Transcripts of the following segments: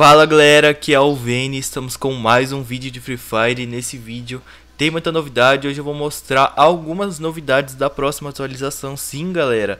Fala galera, aqui é o Vene, estamos com mais um vídeo de Free Fire e nesse vídeo tem muita novidade, hoje eu vou mostrar algumas novidades da próxima atualização, sim galera,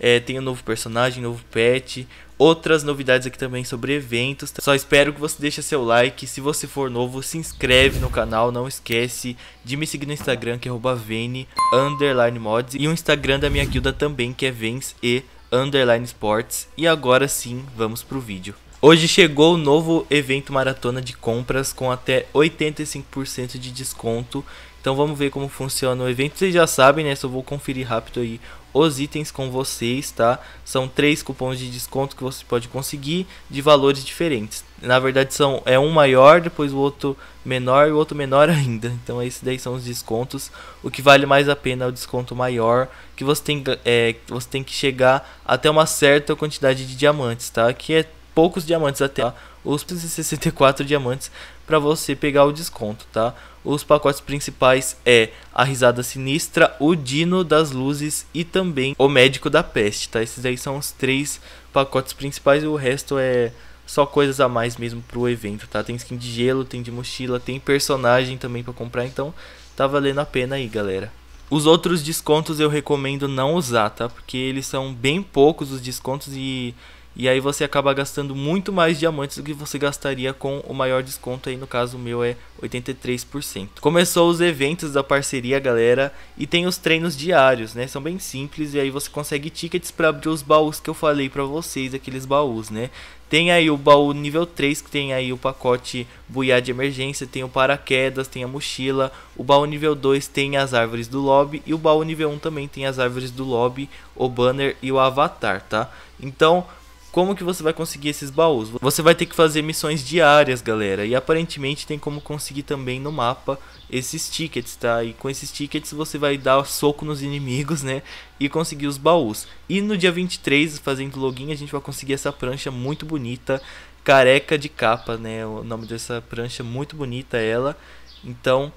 é, tem um novo personagem, um novo pet, outras novidades aqui também sobre eventos, só espero que você deixe seu like, se você for novo se inscreve no canal, não esquece de me seguir no Instagram que é Vene, underline mods e o Instagram da minha guilda também que é Vens e underline sports e agora sim vamos pro vídeo. Hoje chegou o novo evento maratona de compras com até 85% de desconto. Então vamos ver como funciona o evento. Vocês já sabem, né? Só vou conferir rápido aí os itens com vocês, tá? São três cupons de desconto que você pode conseguir de valores diferentes. Na verdade são é um maior, depois o outro menor e o outro menor ainda. Então esses daí são os descontos. O que vale mais a pena é o desconto maior, que você tem é, você tem que chegar até uma certa quantidade de diamantes, tá? Que é poucos diamantes até lá, os 64 diamantes para você pegar o desconto, tá? Os pacotes principais é a risada sinistra, o dino das luzes e também o médico da peste, tá? Esses aí são os três pacotes principais e o resto é só coisas a mais mesmo pro evento, tá? Tem skin de gelo, tem de mochila, tem personagem também para comprar, então tá valendo a pena aí, galera. Os outros descontos eu recomendo não usar, tá? Porque eles são bem poucos os descontos e e aí você acaba gastando muito mais diamantes do que você gastaria com o maior desconto aí, no caso o meu é 83%. Começou os eventos da parceria, galera, e tem os treinos diários, né? São bem simples e aí você consegue tickets para abrir os baús que eu falei para vocês, aqueles baús, né? Tem aí o baú nível 3, que tem aí o pacote buiá de emergência, tem o paraquedas, tem a mochila. O baú nível 2 tem as árvores do lobby e o baú nível 1 também tem as árvores do lobby, o banner e o avatar, tá? Então, como que você vai conseguir esses baús? Você vai ter que fazer missões diárias, galera. E aparentemente tem como conseguir também no mapa esses tickets, tá? E com esses tickets você vai dar soco nos inimigos, né? E conseguir os baús. E no dia 23, fazendo login, a gente vai conseguir essa prancha muito bonita. Careca de capa, né? O nome dessa prancha, muito bonita ela. Então,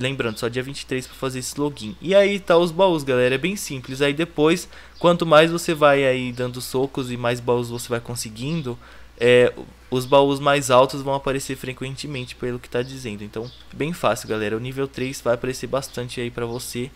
Lembrando, só dia 23 para fazer esse login. E aí tá os baús, galera. É bem simples. Aí depois, quanto mais você vai aí dando socos e mais baús você vai conseguindo, é, os baús mais altos vão aparecer frequentemente, pelo que tá dizendo. Então, bem fácil, galera. O nível 3 vai aparecer bastante aí para você.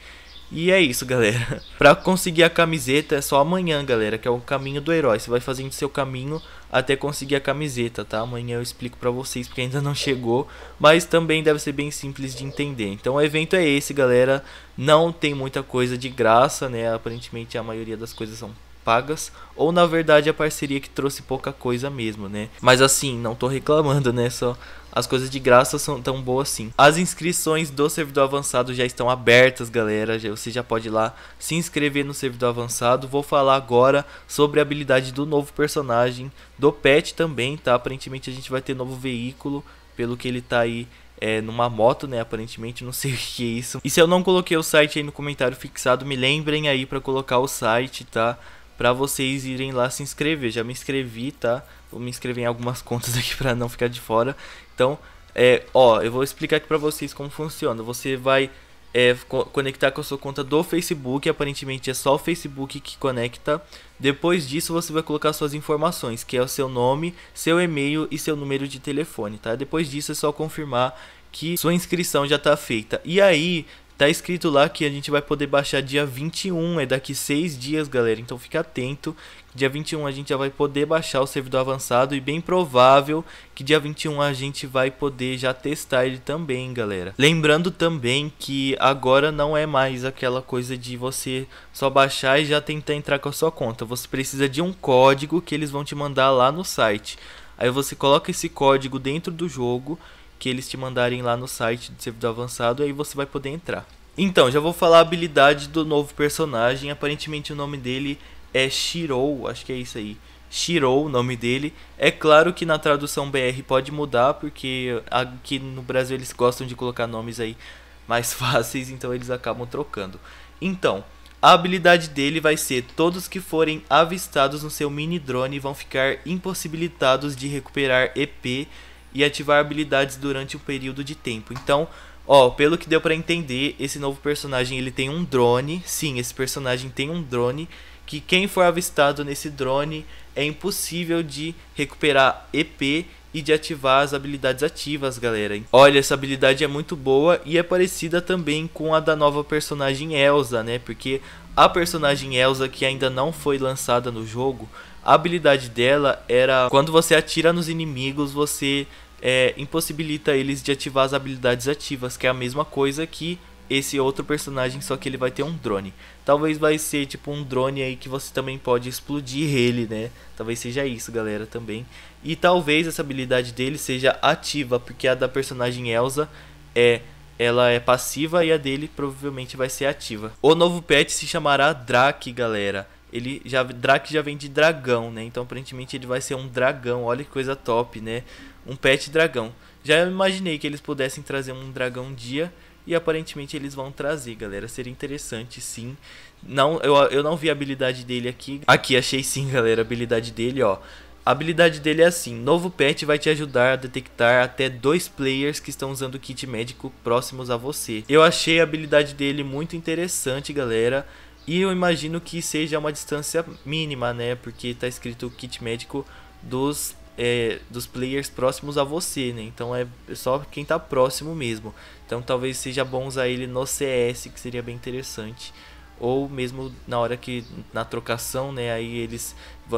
E é isso, galera. Para conseguir a camiseta é só amanhã, galera, que é o caminho do herói. Você vai fazendo seu caminho até conseguir a camiseta, tá? Amanhã eu explico para vocês porque ainda não chegou, mas também deve ser bem simples de entender. Então o evento é esse, galera. Não tem muita coisa de graça, né? Aparentemente a maioria das coisas são pagas, ou na verdade a parceria que trouxe pouca coisa mesmo, né? Mas assim, não tô reclamando, né? Só as coisas de graça são tão boas assim. As inscrições do servidor avançado já estão abertas, galera. Você já pode ir lá se inscrever no servidor avançado. Vou falar agora sobre a habilidade do novo personagem, do pet também, tá? Aparentemente a gente vai ter novo veículo, pelo que ele tá aí é, numa moto, né? Aparentemente, não sei o que é isso. E se eu não coloquei o site aí no comentário fixado, me lembrem aí para colocar o site, tá? para vocês irem lá se inscrever. Já me inscrevi, tá? Vou me inscrever em algumas contas aqui para não ficar de fora. Então, é, ó, eu vou explicar aqui para vocês como funciona. Você vai é, co conectar com a sua conta do Facebook, aparentemente é só o Facebook que conecta. Depois disso, você vai colocar suas informações, que é o seu nome, seu e-mail e seu número de telefone, tá? Depois disso é só confirmar que sua inscrição já está feita. E aí, Tá escrito lá que a gente vai poder baixar dia 21, é daqui 6 dias, galera. Então fica atento, dia 21 a gente já vai poder baixar o servidor avançado e bem provável que dia 21 a gente vai poder já testar ele também, galera. Lembrando também que agora não é mais aquela coisa de você só baixar e já tentar entrar com a sua conta. Você precisa de um código que eles vão te mandar lá no site. Aí você coloca esse código dentro do jogo que eles te mandarem lá no site de servidor avançado, aí você vai poder entrar. Então, já vou falar a habilidade do novo personagem. Aparentemente o nome dele é Shirou, acho que é isso aí. Shirou, o nome dele. É claro que na tradução BR pode mudar, porque aqui no Brasil eles gostam de colocar nomes aí mais fáceis, então eles acabam trocando. Então, a habilidade dele vai ser: todos que forem avistados no seu mini drone vão ficar impossibilitados de recuperar EP e ativar habilidades durante um período de tempo. Então, ó, pelo que deu para entender, esse novo personagem ele tem um drone. Sim, esse personagem tem um drone que quem for avistado nesse drone é impossível de recuperar EP e de ativar as habilidades ativas, galera. Olha, essa habilidade é muito boa e é parecida também com a da nova personagem Elsa, né? Porque a personagem Elsa que ainda não foi lançada no jogo, a habilidade dela era quando você atira nos inimigos, você é, impossibilita eles de ativar as habilidades ativas, que é a mesma coisa que esse outro personagem, só que ele vai ter um drone. Talvez vai ser tipo um drone aí que você também pode explodir ele, né? Talvez seja isso, galera, também. E talvez essa habilidade dele seja ativa, porque a da personagem Elsa é ela é passiva e a dele provavelmente vai ser ativa. O novo pet se chamará Drake, galera. Ele já Drake já vem de dragão, né? Então aparentemente ele vai ser um dragão. Olha que coisa top, né? um pet dragão. Já imaginei que eles pudessem trazer um dragão um dia e aparentemente eles vão trazer, galera. Seria interessante, sim. Não, eu, eu não vi a habilidade dele aqui. Aqui, achei sim, galera, a habilidade dele, ó. A habilidade dele é assim, novo pet vai te ajudar a detectar até dois players que estão usando o kit médico próximos a você. Eu achei a habilidade dele muito interessante, galera. E eu imagino que seja uma distância mínima, né? Porque tá escrito kit médico dos é, dos players próximos a você, né? Então é só quem tá próximo mesmo. Então talvez seja bom usar ele no CS, que seria bem interessante. Ou mesmo na hora que na trocação, né, aí eles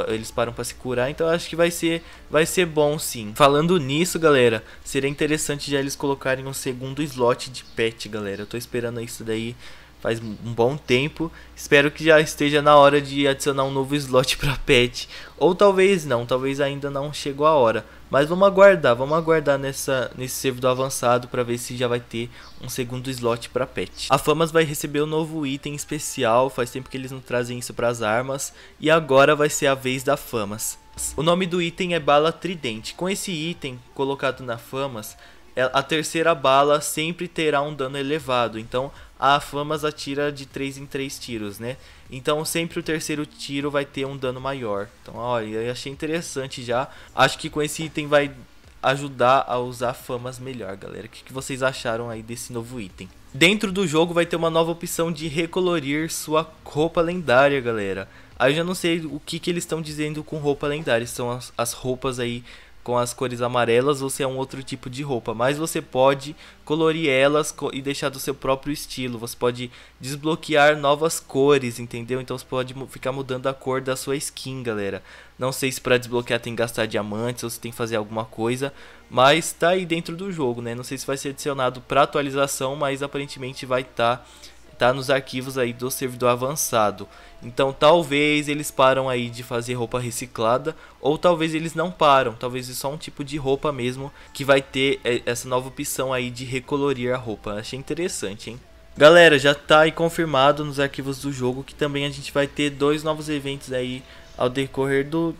eles param para se curar. Então acho que vai ser vai ser bom sim. Falando nisso, galera, seria interessante já eles colocarem um segundo slot de pet, galera. Eu tô esperando isso daí faz um bom tempo. Espero que já esteja na hora de adicionar um novo slot para pet, ou talvez não, talvez ainda não chegou a hora. Mas vamos aguardar, vamos aguardar nessa, nesse servidor avançado para ver se já vai ter um segundo slot para pet. A Famas vai receber um novo item especial, faz tempo que eles não trazem isso para as armas, e agora vai ser a vez da Famas. O nome do item é Bala Tridente. Com esse item colocado na Famas, é, a terceira bala sempre terá um dano elevado. Então a Famas atira de 3 em 3 tiros, né? Então sempre o terceiro tiro vai ter um dano maior. Então, olha, eu achei interessante já. Acho que com esse item vai ajudar a usar famas melhor, galera. O que vocês acharam aí desse novo item? Dentro do jogo vai ter uma nova opção de recolorir sua roupa lendária, galera. Aí eu já não sei o que, que eles estão dizendo com roupa lendária. São as, as roupas aí com as cores amarelas ou se é um outro tipo de roupa, mas você pode colorir elas e deixar do seu próprio estilo. Você pode desbloquear novas cores, entendeu? Então você pode ficar mudando a cor da sua skin, galera. Não sei se para desbloquear tem que gastar diamantes ou se tem que fazer alguma coisa, mas tá aí dentro do jogo, né? Não sei se vai ser adicionado para atualização, mas aparentemente vai estar tá tá nos arquivos aí do servidor avançado. Então talvez eles param aí de fazer roupa reciclada ou talvez eles não param, talvez é só um tipo de roupa mesmo que vai ter é, essa nova opção aí de recolorir a roupa. Achei interessante, hein? Galera, já tá aí confirmado nos arquivos do jogo que também a gente vai ter dois novos eventos aí ao decorrer do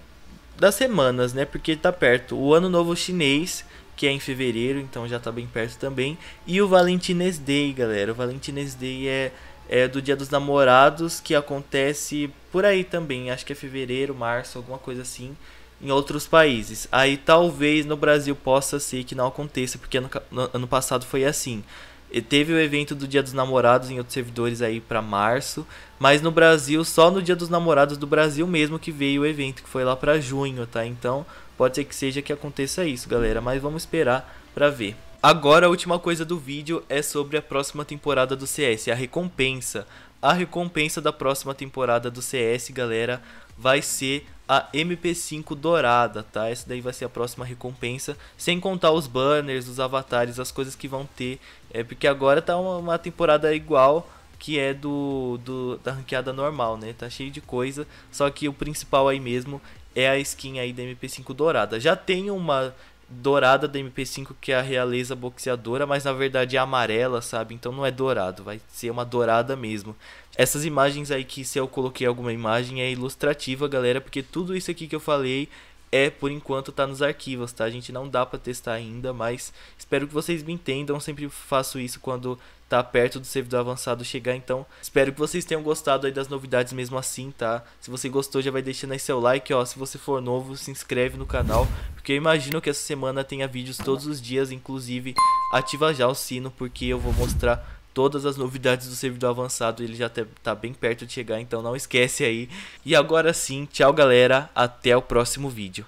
das semanas, né? Porque tá perto. O Ano Novo Chinês que é em fevereiro, então já tá bem perto também. E o Valentines Day, galera. O Valentines Day é, é do Dia dos Namorados, que acontece por aí também. Acho que é fevereiro, março, alguma coisa assim, em outros países. Aí talvez no Brasil possa ser que não aconteça, porque ano, ano passado foi assim. E teve o evento do Dia dos Namorados em outros servidores aí para março, mas no Brasil só no Dia dos Namorados do Brasil mesmo que veio o evento, que foi lá para junho, tá? Então, pode ser que seja que aconteça isso, galera, mas vamos esperar para ver. Agora a última coisa do vídeo é sobre a próxima temporada do CS, a recompensa. A recompensa da próxima temporada do CS, galera, vai ser a MP5 dourada, tá? Essa daí vai ser a próxima recompensa, sem contar os banners, os avatares, as coisas que vão ter, é porque agora tá uma, uma temporada igual que é do, do da ranqueada normal, né? Tá cheio de coisa, só que o principal aí mesmo é a skin aí da MP5 dourada. Já tem uma dourada da MP5, que é a realeza boxeadora, mas na verdade é amarela, sabe? Então não é dourado, vai ser uma dourada mesmo. Essas imagens aí que se eu coloquei alguma imagem é ilustrativa, galera, porque tudo isso aqui que eu falei é por enquanto tá nos arquivos, tá? A gente não dá para testar ainda, mas espero que vocês me entendam. Sempre faço isso quando tá perto do servidor avançado chegar, então espero que vocês tenham gostado aí das novidades mesmo assim, tá? Se você gostou, já vai deixando aí seu like, ó. Se você for novo, se inscreve no canal, porque eu imagino que essa semana tenha vídeos todos os dias, inclusive ativa já o sino porque eu vou mostrar todas as novidades do servidor avançado. Ele já tá bem perto de chegar, então não esquece aí. E agora sim, tchau galera, até o próximo vídeo.